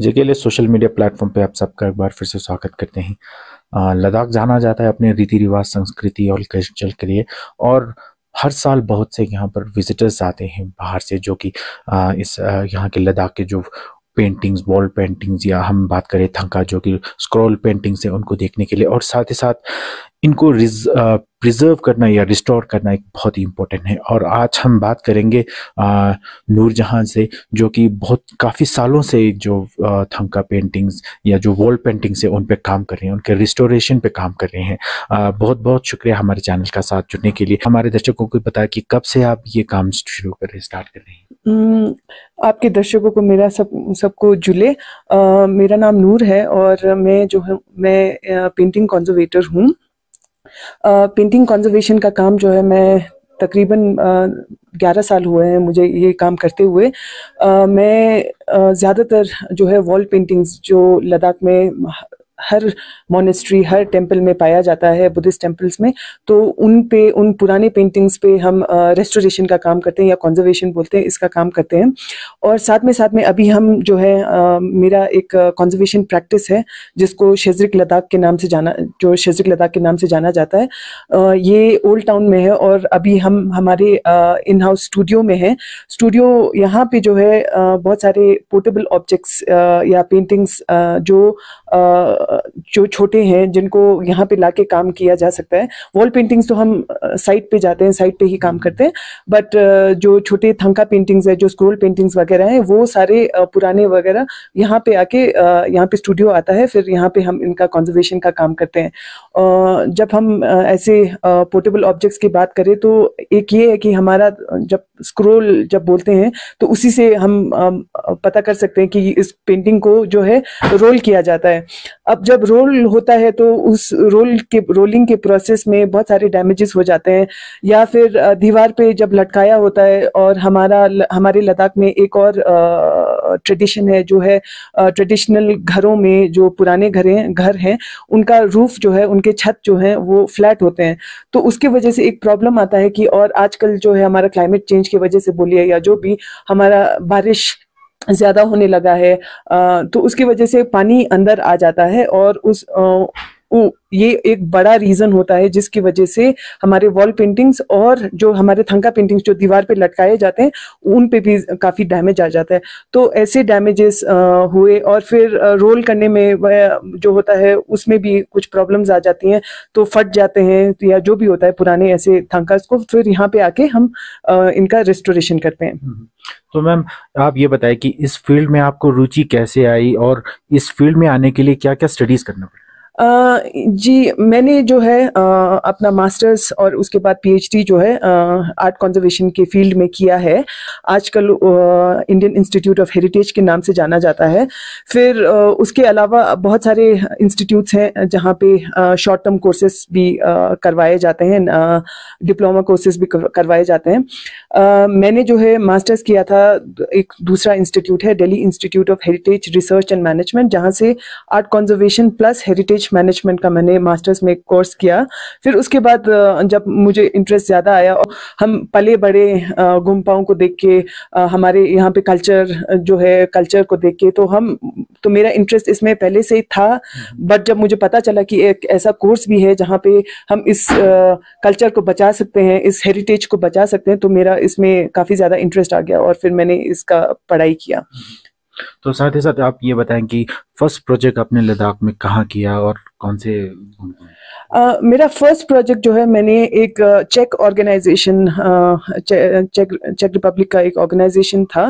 जेके लिए social media platform पे आप सबका एक बार फिर से स्वागत करते हैं लद्दाख जाना जाता है अपने रीति रिवाज संस्कृति और कल्चर के लिए और हर साल बहुत से यहाँ पर विजिटर्स आते हैं बाहर से जो कि इस यहाँ के लद्दाख के जो पेंटिंग्स वॉल पेंटिंग्स या हम बात करें थंका जो कि स्क्रॉल पेंटिंग्स हैं उनको देखने के लिए और साथ ही साथ इनको प्रिजर्व करना या रिस्टोर करना एक बहुत ही इम्पोर्टेंट है और आज हम बात करेंगे नूरजहाँ से जो कि बहुत काफ़ी सालों से जो थमका पेंटिंग्स या जो वॉल पेंटिंग्स है उन पे काम कर रहे हैं उनके रिस्टोरेशन पे काम कर रहे हैं आ, बहुत बहुत शुक्रिया हमारे चैनल का साथ जुड़ने के लिए हमारे दर्शकों को बताया कि कब से आप ये काम शुरू कर रहे स्टार्ट कर रहे हैं आपके दर्शकों को मेरा सब सबको जुले आ, मेरा नाम नूर है और मैं जो है मैं पेंटिंग कॉन्जर्वेटर हूँ पेंटिंग कंजर्वेशन का काम जो है मैं तकरीबन ग्यारह साल हुए हैं मुझे ये काम करते हुए आ, मैं ज़्यादातर जो है वॉल पेंटिंग्स जो लद्दाख में हर मोनेस्ट्री हर टेम्पल में पाया जाता है बुद्धिस्ट टेम्पल्स में तो उन पे उन पुराने पेंटिंग्स पे हम रेस्टोरेशन का काम करते हैं या कॉन्जर्वेशन बोलते हैं इसका काम करते हैं और साथ में साथ में अभी हम जो है आ, मेरा एक कॉन्जर्वेशन प्रैक्टिस है जिसको शेजरिक लद्दाख के नाम से जाना जो शेजरिक लद्दाख के नाम से जाना जाता है आ, ये ओल्ड टाउन में है और अभी हम हमारे इन हाउस स्टूडियो में है स्टूडियो यहाँ पे जो है आ, बहुत सारे पोर्टेबल ऑब्जेक्ट्स या पेंटिंग्स जो जो छोटे हैं जिनको यहाँ पे लाके काम किया जा सकता है वॉल पेंटिंग्स तो हम साइट पे जाते हैं साइट पे ही काम करते हैं बट जो छोटे थंका पेंटिंग्स है जो स्क्रोल पेंटिंग्स वगैरह हैं वो सारे पुराने वगैरह यहाँ पे आके यहाँ पे स्टूडियो आता है फिर यहाँ पे हम इनका कॉन्जर्वेशन का काम करते हैं जब हम ऐसे पोर्टेबल ऑब्जेक्ट्स की बात करें तो एक ये है कि हमारा जब स्क्रोल जब बोलते हैं तो उसी से हम पता कर सकते हैं कि इस पेंटिंग को जो है रोल किया जाता है अब अब जब रोल होता है तो उस रोल के रोलिंग के प्रोसेस में बहुत सारे डैमेजेस हो जाते हैं या फिर दीवार पे जब लटकाया होता है और हमारा हमारे लद्दाख में एक और ट्रेडिशन है जो है ट्रेडिशनल घरों में जो पुराने घरें घर हैं उनका रूफ जो है उनके छत जो है वो फ्लैट होते हैं तो उसकी वजह से एक प्रॉब्लम आता है कि और आजकल जो है हमारा क्लाइमेट चेंज की वजह से बोलिए या जो भी हमारा बारिश ज़्यादा होने लगा है तो उसकी वजह से पानी अंदर आ जाता है और उस ये एक बड़ा रीजन होता है जिसकी वजह से हमारे वॉल पेंटिंग्स और जो हमारे थंका पेंटिंग्स जो दीवार पे लटकाए जाते हैं उन पे भी काफी डैमेज आ जाता है तो ऐसे डैमेजेस हुए और फिर रोल करने में जो होता है उसमें भी कुछ प्रॉब्लम्स आ जाती हैं तो फट जाते हैं तो या जो भी होता है पुराने ऐसे थंकास को फिर यहाँ पे आके हम इनका रेस्टोरेशन करते हैं हम्म, हम्म। तो मैम आप ये बताएं कि इस फील्ड में आपको रुचि कैसे आई और इस फील्ड में आने के लिए क्या क्या स्टडीज करना पड़ा जी मैंने जो है अपना मास्टर्स और उसके बाद पीएचडी जो है आर्ट कंजर्वेशन के फील्ड में किया है आजकल इंडियन इंस्टीट्यूट ऑफ हेरिटेज के नाम से जाना जाता है फिर उसके अलावा बहुत सारे इंस्टीट्यूट्स हैं जहाँ पे शॉर्ट टर्म कोर्सेस भी करवाए जाते हैं डिप्लोमा कोर्सेज भी करवाए जाते हैं मैंने जो है मास्टर्स किया था एक दूसरा इंस्टीट्यूट है Delhi institute of heritage research and management जहाँ से art conservation plus heritage English management का मैंने मास्टर्स में कोर्स किया फिर उसके बाद जब मुझे इंटरेस्ट ज़्यादा आया और हम पले बड़े गुम्पाओं को देख के हमारे यहाँ पे कल्चर जो है कल्चर को देख के तो हम तो मेरा इंटरेस्ट इसमें पहले से ही था बट हम्म। जब मुझे पता चला कि एक ऐसा कोर्स भी है जहाँ पे हम इस कल्चर को बचा सकते हैं इस हेरिटेज को बचा सकते हैं तो मेरा इसमें काफ़ी ज़्यादा इंटरेस्ट आ गया और फिर मैंने इसका पढ़ाई किया हम्म। तो साथ ही साथ आप ये बताएं कि फर्स्ट प्रोजेक्ट आपने लद्दाख में कहाँ किया और कौन से uh, मेरा फर्स्ट प्रोजेक्ट जो है मैंने एक check organisation check check Republic का एक ऑर्गेनाइजेशन था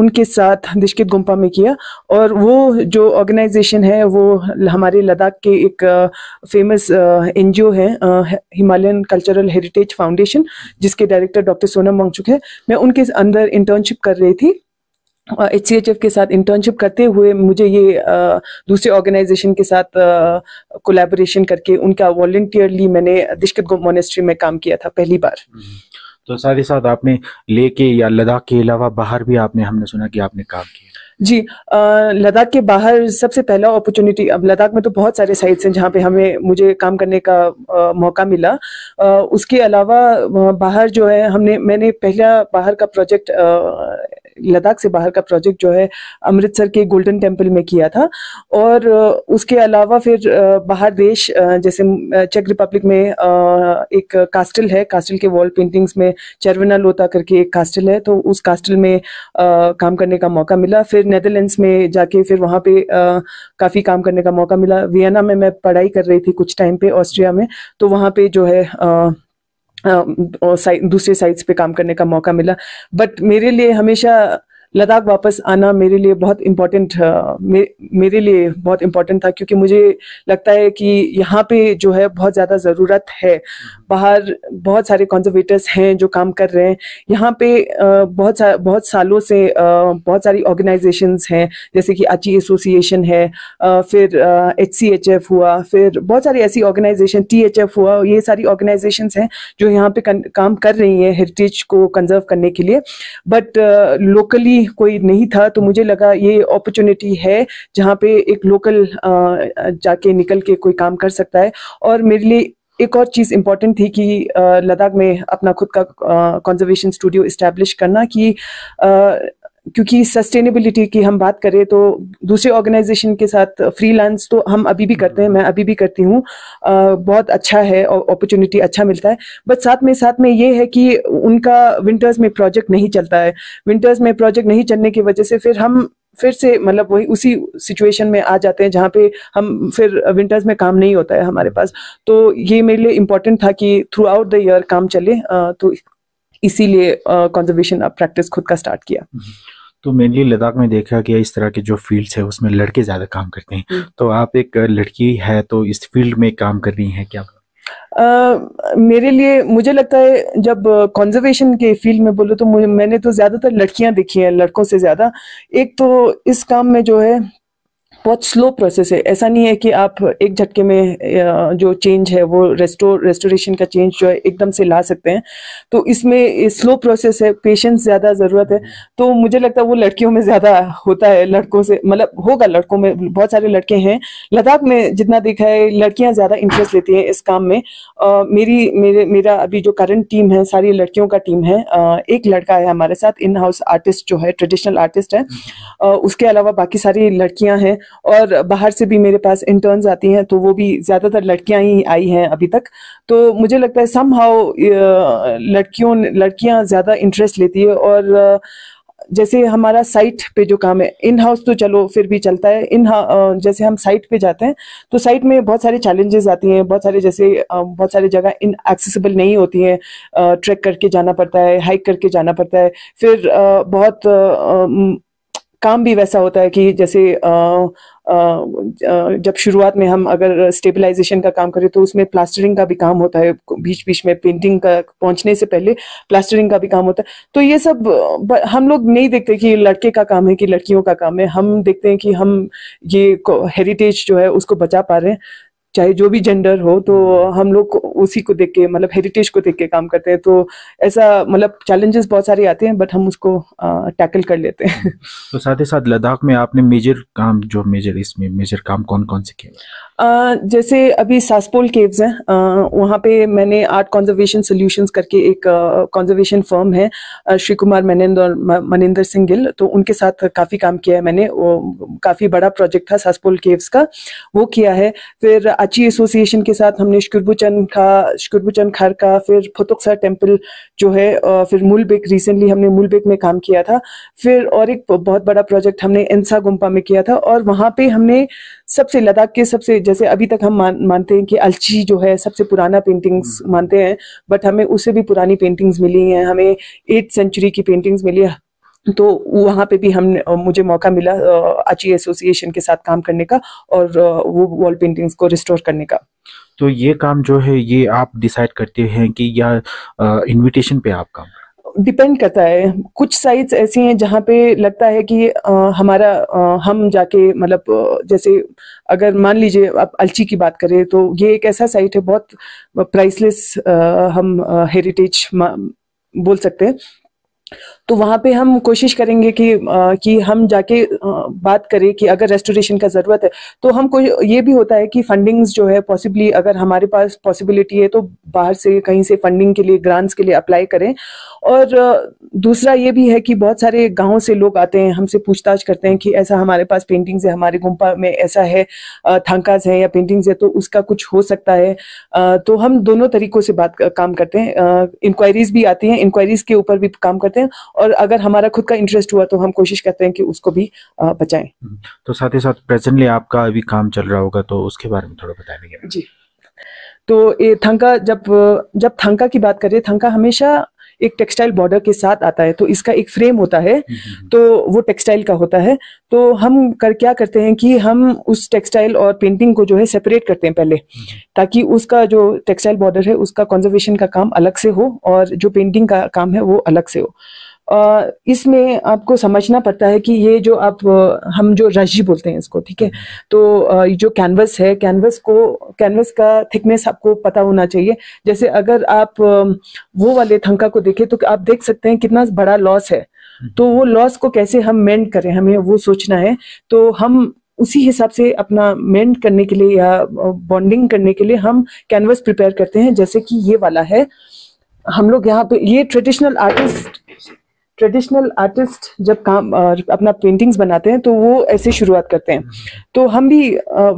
उनके साथ दिशकित गुम्पा में किया और वो जो ऑर्गेनाइजेशन है वो हमारे लद्दाख के एक फेमस एन जी है हिमालयन कल्चरल हेरिटेज फाउंडेशन जिसके डायरेक्टर डॉक्टर सोनम मंगचुक है मैं उनके अंदर इंटर्नशिप कर रही थी एच सी एच एफ के साथ इंटर्नशिप करते हुए मुझे ये दूसरे ऑर्गेनाइजेशन के साथ कोलेबोरेशन करके उनका वॉल्टियरली मैंने दिशकत मोनेस्ट्री में काम किया था पहली बार हम्म। तो साथ ही साथ आपने ले के या लद्दाख के अलावा बाहर भी आपने हमने सुना कि आपने काम किया जी लद्दाख के बाहर सबसे पहला अपॉर्चुनिटी अब लद्दाख में तो बहुत सारे साइट्स हैं जहाँ पे हमें मुझे काम करने का आ, मौका मिला आ, उसके अलावा बाहर जो है हमने मैंने पहला बाहर का प्रोजेक्ट आ, लद्दाख से बाहर का प्रोजेक्ट जो है अमृतसर के गोल्डन टेम्पल में किया था और उसके अलावा फिर बाहर देश जैसे चेक रिपब्लिक में एक कास्टल है कास्टल के वॉल पेंटिंग्स में चरवना लोता करके एक कास्टल है तो उस कास्टल में काम करने का मौका मिला फिर नेदरलैंड्स में जाके फिर वहाँ पे काफ़ी काम करने का मौका मिला वियना में मैं पढ़ाई कर रही थी कुछ टाइम पे ऑस्ट्रिया में तो वहाँ पे जो है दूसरे साइट्स पे काम करने का मौका मिला बट मेरे लिए हमेशा लद्दाख वापस आना मेरे लिए बहुत इम्पोर्टेंट मे, मेरे लिए बहुत इम्पोर्टेंट था क्योंकि मुझे लगता है कि यहाँ पे जो है बहुत ज़्यादा ज़रूरत है बाहर बहुत सारे कॉन्जर्वेटर्स हैं जो काम कर रहे हैं यहाँ पे बहुत सा, बहुत सालों से बहुत सारी ऑर्गेनाइजेशंस हैं जैसे कि अची एसोसिएशन है फिर एच सी एच एफ हुआ फिर बहुत सारी ऐसी ऑर्गेनाइजेशन टी एच एफ हुआ ये सारी ऑर्गेनाइजेशन हैं जो यहाँ पे काम कर रही हैं हेरिटेज को कंजर्व करने के लिए बट लोकली कोई नहीं था तो मुझे लगा ये अपॉर्चुनिटी है जहाँ पे एक लोकल जाके निकल के कोई काम कर सकता है और मेरे लिए एक और चीज़ इम्पॉर्टेंट थी कि लद्दाख में अपना खुद का कंजर्वेशन स्टूडियो इस्टेब्लिश करना कि क्योंकि सस्टेनेबिलिटी की हम बात करें तो दूसरे ऑर्गेनाइजेशन के साथ फ्रीलांस तो हम अभी भी करते हैं हम्म। मैं अभी भी करती हूँ बहुत अच्छा है अपॉर्चुनिटी अच्छा मिलता है बट साथ में साथ में ये है कि उनका विंटर्स में प्रोजेक्ट नहीं चलता है विंटर्स में प्रोजेक्ट नहीं चलने की वजह से फिर हम फिर से मतलब वही उसी सिचुएशन में आ जाते हैं जहाँ पे हम फिर विंटर्स में काम नहीं होता है हमारे पास तो ये मेरे लिए इम्पोर्टेंट था कि थ्रू आउट द ईयर काम चले तो इसीलिए कंजर्वेशन प्रैक्टिस खुद का स्टार्ट किया हम्म। तो मेनली लद्दाख में देखा गया इस तरह के जो फील्ड्स है उसमें लड़के ज़्यादा काम करते हैं हम्म। तो आप एक लड़की है तो इस फील्ड में काम कर रही हैं क्या Uh, मेरे लिए मुझे लगता है जब कंजर्वेशन के फील्ड में बोलो तो मैंने तो ज्यादातर लड़कियां देखी हैं लड़कों से ज्यादा एक तो इस काम में जो है बहुत स्लो प्रोसेस है ऐसा नहीं है कि आप एक झटके में जो चेंज है वो रेस्टोर रेस्टोरेशन का चेंज जो है एकदम से ला सकते हैं तो इसमें स्लो प्रोसेस है पेशेंस ज़्यादा ज़रूरत है तो मुझे लगता है वो लड़कियों में ज़्यादा होता है लड़कों से मतलब होगा लड़कों में बहुत सारे लड़के हैं लद्दाख में जितना देखा है लड़कियाँ ज़्यादा इंटरेस्ट लेती हैं इस काम में आ, मेरी मेरे मेरा अभी जो करंट टीम है सारी लड़कियों का टीम है आ, एक लड़का है हमारे साथ इन हाउस आर्टिस्ट जो है ट्रेडिशनल आर्टिस्ट है आ, उसके अलावा बाकी सारी लड़कियां हैं और बाहर से भी मेरे पास इंटर्न्स आती हैं तो वो भी ज़्यादातर लड़कियां ही आई हैं अभी तक तो मुझे लगता है सम हाउ लड़कियों लड़कियां ज़्यादा इंटरेस्ट लेती है और जैसे हमारा साइट पे जो काम है इन हाउस तो चलो फिर भी चलता है इन जैसे हम साइट पे जाते हैं तो साइट में बहुत सारे चैलेंजेस आती हैं बहुत सारे जैसे बहुत सारे जगह इन एक्सेसिबल नहीं होती हैं ट्रैक करके जाना पड़ता है हाइक करके जाना पड़ता है फिर बहुत काम भी वैसा होता है कि जैसे जब शुरुआत में हम अगर स्टेबलाइजेशन का काम करें तो उसमें प्लास्टरिंग का भी काम होता है बीच बीच में पेंटिंग का पहुंचने से पहले प्लास्टरिंग का भी काम होता है तो ये सब हम लोग नहीं देखते कि लड़के का काम है कि लड़कियों का काम है हम देखते हैं कि हम ये हेरिटेज जो है उसको बचा पा रहे हैं चाहे जो भी जेंडर हो तो हम लोग उसी को देख के मतलब हेरिटेज को देख के काम करते हैं तो ऐसा मतलब चैलेंजेस बहुत सारे आते हैं बट हम उसको टैकल कर लेते हैं तो साथ ही साथ लद्दाख में आपने मेजर काम जो मेजर इसमें मेजर काम कौन कौन से किए जैसे अभी सासपोल केव्स हैं वहाँ पे मैंने आर्ट कंजर्वेशन सॉल्यूशंस करके एक कंजर्वेशन फर्म है श्री कुमार मनिंद और मनिंदर सिंह गिल तो उनके साथ काफ़ी काम किया है मैंने वो काफ़ी बड़ा प्रोजेक्ट था सासपोल केव्स का वो किया है फिर अच्छी एसोसिएशन के साथ हमने शुक्रबुचन का शुक्रबुचन खर का फिर फुतुखसर टेम्पल जो है फिर मूलबेक रिसेंटली हमने मूलबेक में काम किया था फिर और एक बहुत बड़ा प्रोजेक्ट हमने इंसा गुम्पा में किया था और वहाँ पे हमने सबसे लद्दाख के सबसे जैसे अभी तक हम मान, मानते हैं कि अलची जो है सबसे पुराना पेंटिंग्स हम्म। मानते हैं बट हमें उससे भी पुरानी पेंटिंग्स मिली हैं हमें एट सेंचुरी की पेंटिंग्स मिली है तो वहाँ पे भी हमने मुझे मौका मिला अची एसोसिएशन के साथ काम करने का और वो वॉल पेंटिंग्स को रिस्टोर करने का तो ये काम जो है ये आप डिसाइड करते हैं कि या इनविटेशन पे आप काम डिपेंड करता है कुछ साइट्स ऐसी हैं जहाँ पे लगता है कि आ, हमारा आ, हम जाके मतलब जैसे अगर मान लीजिए आप अलची की बात करें तो ये एक ऐसा साइट है बहुत प्राइसलेस हम हेरिटेज बोल सकते हैं तो वहाँ पे हम कोशिश करेंगे कि आ, कि हम जाके आ, बात करें कि अगर रेस्टोरेशन का ज़रूरत है तो हम कोई ये भी होता है कि फंडिंग्स जो है पॉसिबली अगर हमारे पास पॉसिबिलिटी है तो बाहर से कहीं से फंडिंग के लिए ग्रांट्स के लिए अप्लाई करें और दूसरा ये भी है कि बहुत सारे गाँव से लोग आते हैं हमसे पूछताछ करते हैं कि ऐसा हमारे पास पेंटिंग्स है हमारे गुम्पा में ऐसा है थंकाज है या पेंटिंग्स है तो उसका कुछ हो सकता है तो हम दोनों तरीकों से बात काम करते हैं इंक्वायरीज भी आती हैं इंक्वायरीज के ऊपर भी काम करते हैं और अगर हमारा खुद का इंटरेस्ट हुआ तो हम कोशिश करते हैं कि उसको भी बचाएं हम्म, तो साथ ही साथ प्रेजेंटली आपका अभी काम चल रहा होगा तो उसके बारे में थोड़ा बताएंगे जी तो ये थंका जब जब थंका की बात करें थंका हमेशा एक टेक्सटाइल बॉर्डर के साथ आता है तो इसका एक फ्रेम होता है हम्म, हम्म, तो वो टेक्सटाइल का होता है तो हम कर क्या करते हैं कि हम उस टेक्सटाइल और पेंटिंग को जो है सेपरेट करते हैं पहले ताकि उसका जो टेक्सटाइल बॉर्डर है उसका कंजर्वेशन का काम अलग से हो और जो पेंटिंग का काम है वो अलग से हो इसमें आपको समझना पड़ता है कि ये जो आप हम जो रजी बोलते हैं इसको ठीक है हम्म। तो जो कैनवस है कैनवस को कैनवस का थिकनेस आपको पता होना चाहिए जैसे अगर आप वो वाले थंका को देखें तो आप देख सकते हैं कितना बड़ा लॉस है हम्म। तो वो लॉस को कैसे हम मेंड करें हमें वो सोचना है तो हम उसी हिसाब से अपना मेंड करने के लिए या बॉन्डिंग करने के लिए हम कैनवस प्रिपेयर करते हैं जैसे कि ये वाला है हम लोग यहाँ पे ये ट्रेडिशनल आर्टिस्ट ट्रेडिशनल आर्टिस्ट जब काम अपना पेंटिंग्स बनाते हैं तो वो ऐसे शुरुआत करते हैं तो हम भी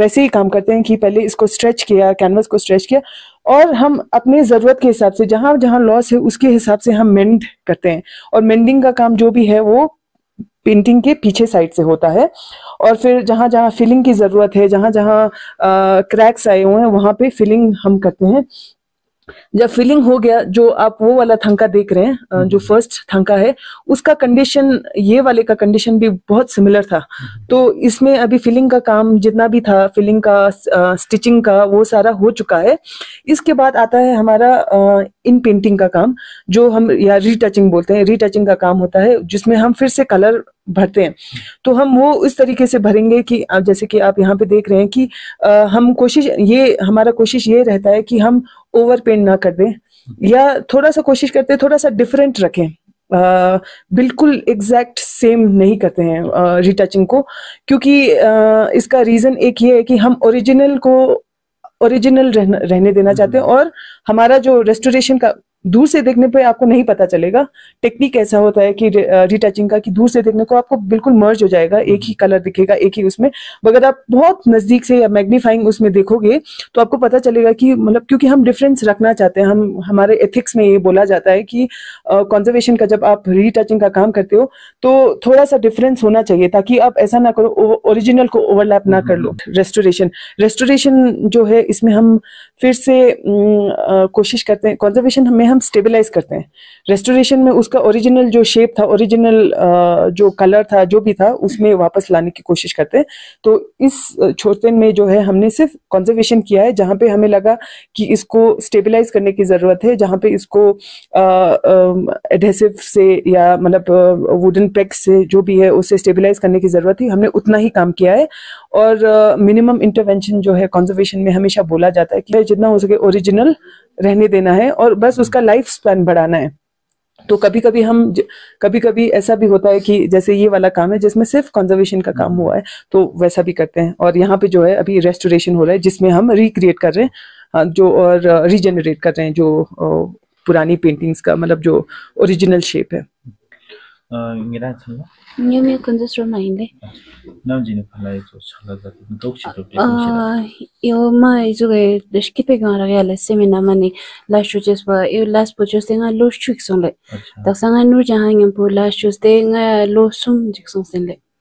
वैसे ही काम करते हैं कि पहले इसको स्ट्रेच किया कैनवस को स्ट्रेच किया और हम अपने ज़रूरत के हिसाब से जहाँ जहाँ लॉस है उसके हिसाब से हम मेंड करते हैं और मेंडिंग का काम जो भी है वो पेंटिंग के पीछे साइड से होता है और फिर जहां जहाँ फिलिंग की ज़रूरत है जहां जहाँ क्रैक्स आए हुए हैं वहाँ पे फिलिंग हम करते हैं जब फिलिंग हो गया जो आप वो वाला थंका देख रहे हैं जो फर्स्ट हम्म। थंका है उसका कंडीशन ये वाले का कंडीशन भी बहुत सिमिलर था हम्म। तो इसमें अभी फिलिंग का काम जितना भी था फिलिंग का स्टिचिंग का वो सारा हो चुका है इसके बाद आता है हमारा इन पेंटिंग का काम जो हम या रीटचिंग बोलते हैं रीटचिंग का काम होता है जिसमें हम फिर से कलर भरते हैं तो हम वो इस तरीके से भरेंगे कि आप जैसे कि आप यहाँ पे देख रहे हैं कि आ, हम कोशिश ये हमारा कोशिश ये रहता है कि हम ओवर पेंट ना कर दें या थोड़ा सा कोशिश करते हैं थोड़ा सा डिफरेंट रखें आ, बिल्कुल एग्जैक्ट सेम नहीं करते हैं रिटचिंग को क्योंकि आ, इसका रीजन एक ये है कि हम ओरिजिनल को ओरिजिनल रहने देना चाहते हैं हम्म। और हमारा जो रेस्टोरेशन का दूर से देखने पे आपको नहीं पता चलेगा टेक्निक ऐसा होता है कि रिटचिंग का कि दूर से देखने को आपको बिल्कुल मर्ज हो जाएगा एक ही कलर दिखेगा एक ही उसमें मगर आप बहुत नजदीक से या मैग्नीफाइंग उसमें देखोगे तो आपको पता चलेगा कि मतलब क्योंकि हम डिफरेंस रखना चाहते हैं हम हमारे एथिक्स में ये बोला जाता है कि कॉन्जर्वेशन uh, का जब आप रिटचिंग का काम करते हो तो थोड़ा सा डिफरेंस होना चाहिए ताकि आप ऐसा ना करो ओरिजिनल को ओवरलैप ना कर लो रेस्टोरेशन हम्म। रेस्टोरेशन जो है इसमें हम फिर से कोशिश करते हैं कॉन्जर्वेशन में हम स्टेबलाइज करते हैं रेस्टोरेशन में उसका ओरिजिनल जो शेप था ओरिजिनल जो कलर था जो भी था उसमें वापस लाने की कोशिश करते हैं तो इस छोटे में जो है हमने सिर्फ कॉन्जर्वेशन किया है जहाँ पे हमें लगा कि इसको स्टेबलाइज करने की ज़रूरत है जहाँ पे इसको एडहेसिव से या मतलब वुडन पैक से जो भी है उसे स्टेबलाइज करने की ज़रूरत थी हमने उतना ही काम किया है और मिनिमम इंटरवेंशन जो है कॉन्जर्वेशन में हमेशा बोला जाता है कि जितना हो सके ओरिजिनल रहने देना है और बस उसका लाइफ स्पैन बढ़ाना है तो कभी कभी हम कभी कभी ऐसा भी होता है कि जैसे ये वाला काम है जिसमें सिर्फ कंजर्वेशन का काम हुआ है तो वैसा भी करते हैं और यहाँ पे जो है अभी रेस्टोरेशन हो रहा है जिसमें हम रिक्रिएट हाँ, कर रहे हैं जो और रिजेनरेट कर रहे हैं जो पुरानी पेंटिंग्स का मतलब जो ओरिजिनल शेप है ngiran chhu na nyu mi kunzu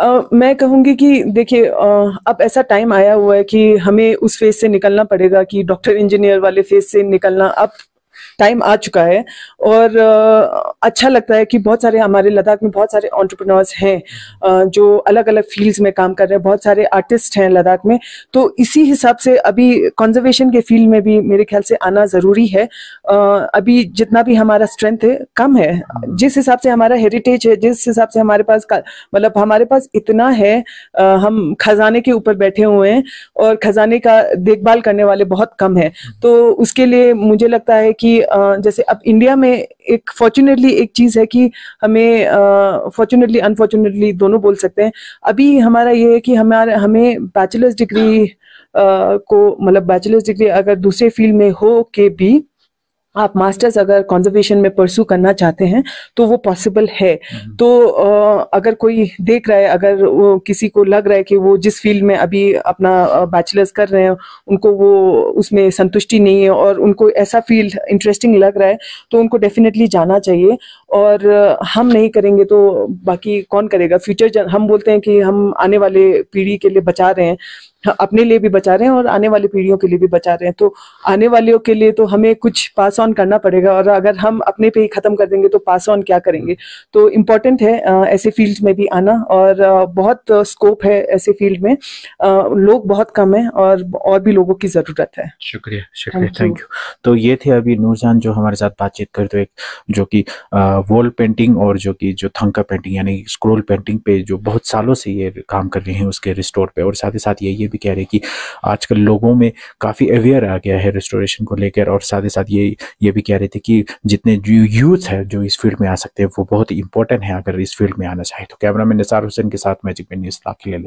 Uh, मैं कहूँगी कि देखिए uh, अब ऐसा टाइम आया हुआ है कि हमें उस फेज से निकलना पड़ेगा कि डॉक्टर इंजीनियर वाले फेज से निकलना अब टाइम आ चुका है और अच्छा लगता है कि बहुत सारे हमारे लद्दाख में बहुत सारे ऑन्टरप्रनोर्स हैं जो अलग अलग फील्ड्स में काम कर रहे हैं बहुत सारे आर्टिस्ट हैं लद्दाख में तो इसी हिसाब से अभी कॉन्जर्वेशन के फील्ड में भी मेरे ख्याल से आना ज़रूरी है अभी जितना भी हमारा स्ट्रेंथ है कम है जिस हिसाब से हमारा हेरिटेज है जिस हिसाब से हमारे पास मतलब हमारे पास इतना है हम खजाने के ऊपर बैठे हुए हैं और खजाने का देखभाल करने वाले बहुत कम है तो उसके लिए मुझे लगता है कि जैसे अब इंडिया में एक फॉर्चुनेटली एक चीज है कि हमें फॉर्चुनेटली अनफॉर्चुनेटली दोनों बोल सकते हैं अभी हमारा ये है कि हमारे हमें बैचलर्स डिग्री को मतलब बैचलर्स डिग्री अगर दूसरे फील्ड में हो के भी आप मास्टर्स अगर कॉन्जर्वेशन में परसू करना चाहते हैं तो वो पॉसिबल है हम्म। तो अगर कोई देख रहा है अगर वो किसी को लग रहा है कि वो जिस फील्ड में अभी अपना बैचलर्स कर रहे हैं उनको वो उसमें संतुष्टि नहीं है और उनको ऐसा फील्ड इंटरेस्टिंग लग रहा है तो उनको डेफिनेटली जाना चाहिए और हम नहीं करेंगे तो बाकी कौन करेगा फ्यूचर हम बोलते हैं कि हम आने वाले पीढ़ी के लिए बचा रहे हैं अपने लिए भी बचा रहे हैं और आने वाली पीढ़ियों के लिए भी बचा रहे हैं तो आने वालों के लिए तो हमें कुछ पास ऑन करना पड़ेगा और अगर हम अपने पे ही खत्म कर देंगे तो पास ऑन क्या करेंगे तो इम्पोर्टेंट है ऐसे फील्ड में भी आना और बहुत स्कोप है ऐसे फील्ड में लोग बहुत कम है और और भी लोगों की जरूरत है शुक्रिया शुक्रिया थैंक यू तो ये थे अभी नूरजान जो हमारे साथ बातचीत दो एक जो की वॉल पेंटिंग और जो की जो थंका पेंटिंग यानी स्क्रोल पेंटिंग पे जो बहुत सालों से ये काम कर रहे हैं उसके रिस्टोर पे और साथ ही साथ ये भी कह रहे कि आजकल लोगों में काफ़ी अवेयर आ गया है रेस्टोरेशन को लेकर और साथ ही साथ ये ये भी कह रहे थे कि जितने जो यूथ है जो इस फील्ड में आ सकते हैं वो बहुत ही इंपॉर्टेंट है अगर इस फील्ड में आना चाहे तो कैमरा मैन निसार हुसैन के साथ मैजिक में न्यूज़ दाखिले